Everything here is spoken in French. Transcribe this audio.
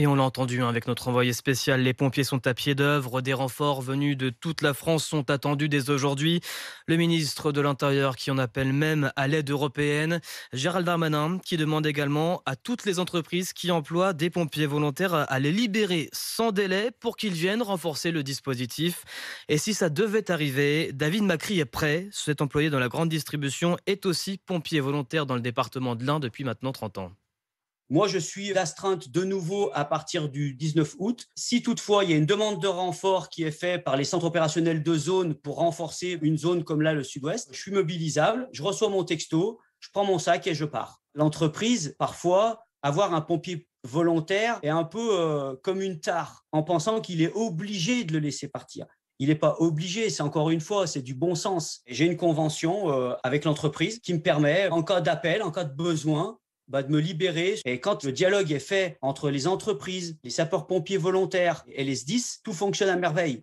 Et on l'a entendu hein, avec notre envoyé spécial, les pompiers sont à pied d'œuvre, des renforts venus de toute la France sont attendus dès aujourd'hui. Le ministre de l'Intérieur qui en appelle même à l'aide européenne, Gérald Darmanin, qui demande également à toutes les entreprises qui emploient des pompiers volontaires à les libérer sans délai pour qu'ils viennent renforcer le dispositif. Et si ça devait arriver, David Macri est prêt. Cet employé dans la grande distribution est aussi pompier volontaire dans le département de l'Ain depuis maintenant 30 ans. Moi, je suis astreinte de nouveau à partir du 19 août. Si toutefois il y a une demande de renfort qui est faite par les centres opérationnels de zone pour renforcer une zone comme là, le sud-ouest, je suis mobilisable, je reçois mon texto, je prends mon sac et je pars. L'entreprise, parfois, avoir un pompier volontaire est un peu euh, comme une tare en pensant qu'il est obligé de le laisser partir. Il n'est pas obligé, c'est encore une fois, c'est du bon sens. J'ai une convention euh, avec l'entreprise qui me permet, en cas d'appel, en cas de besoin, bah, de me libérer. Et quand le dialogue est fait entre les entreprises, les sapeurs-pompiers volontaires et les SDIS, tout fonctionne à merveille.